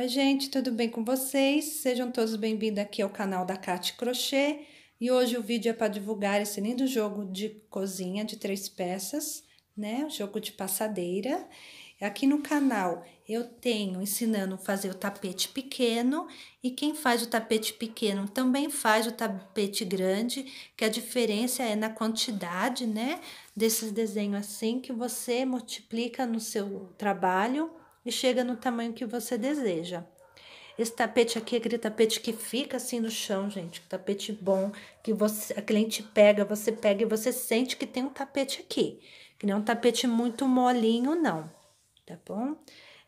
Oi, gente, tudo bem com vocês? Sejam todos bem-vindos aqui ao canal da Cate Crochê. E hoje o vídeo é para divulgar esse lindo jogo de cozinha de três peças, né? O jogo de passadeira. Aqui no canal eu tenho ensinando a fazer o tapete pequeno e quem faz o tapete pequeno também faz o tapete grande, que a diferença é na quantidade, né? Desses desenhos assim que você multiplica no seu trabalho e chega no tamanho que você deseja. Esse tapete aqui é aquele tapete que fica assim no chão, gente. tapete bom, que você, a cliente pega, você pega e você sente que tem um tapete aqui. Que não é um tapete muito molinho, não. Tá bom?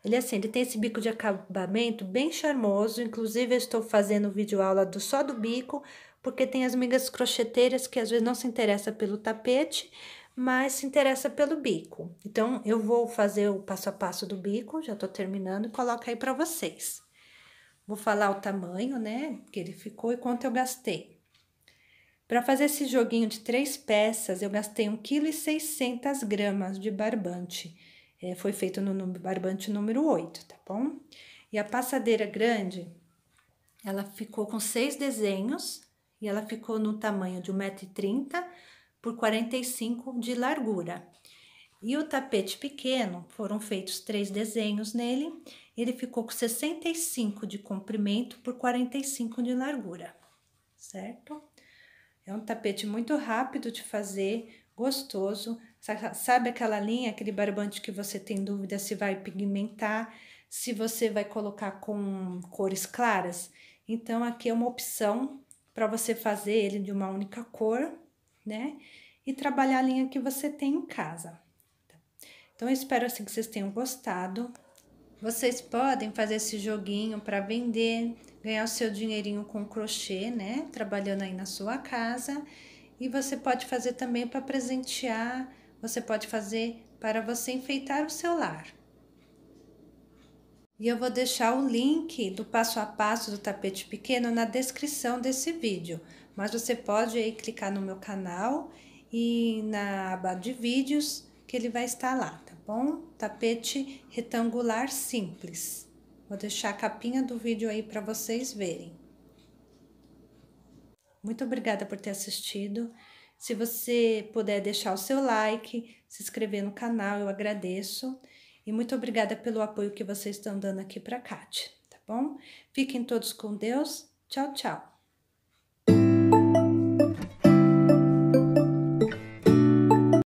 Ele é assim, ele tem esse bico de acabamento bem charmoso. Inclusive, eu estou fazendo vídeo aula do, só do bico, porque tem as migas crocheteiras que às vezes não se interessa pelo tapete, mas se interessa pelo bico. Então, eu vou fazer o passo a passo do bico, já tô terminando, e coloco aí para vocês. Vou falar o tamanho, né, que ele ficou e quanto eu gastei. Para fazer esse joguinho de três peças, eu gastei 1,6 kg de barbante. É, foi feito no barbante número 8, tá bom? E a passadeira grande, ela ficou com seis desenhos e ela ficou no tamanho de 1,30m por 45 de largura. E o tapete pequeno, foram feitos três desenhos nele, ele ficou com 65 de comprimento por 45 de largura, certo? É um tapete muito rápido de fazer, gostoso. Sabe aquela linha, aquele barbante que você tem dúvida se vai pigmentar, se você vai colocar com cores claras? Então, aqui é uma opção para você fazer ele de uma única cor né? E trabalhar a linha que você tem em casa. Então, eu espero assim que vocês tenham gostado. Vocês podem fazer esse joguinho para vender, ganhar o seu dinheirinho com crochê, né? Trabalhando aí na sua casa. E você pode fazer também para presentear, você pode fazer para você enfeitar o seu lar. E eu vou deixar o link do passo a passo do tapete pequeno na descrição desse vídeo. Mas você pode aí clicar no meu canal e na aba de vídeos que ele vai estar lá, tá bom? Tapete retangular simples. Vou deixar a capinha do vídeo aí para vocês verem. Muito obrigada por ter assistido. Se você puder deixar o seu like, se inscrever no canal, eu agradeço. E muito obrigada pelo apoio que vocês estão dando aqui para a Kátia, tá bom? Fiquem todos com Deus. Tchau, tchau.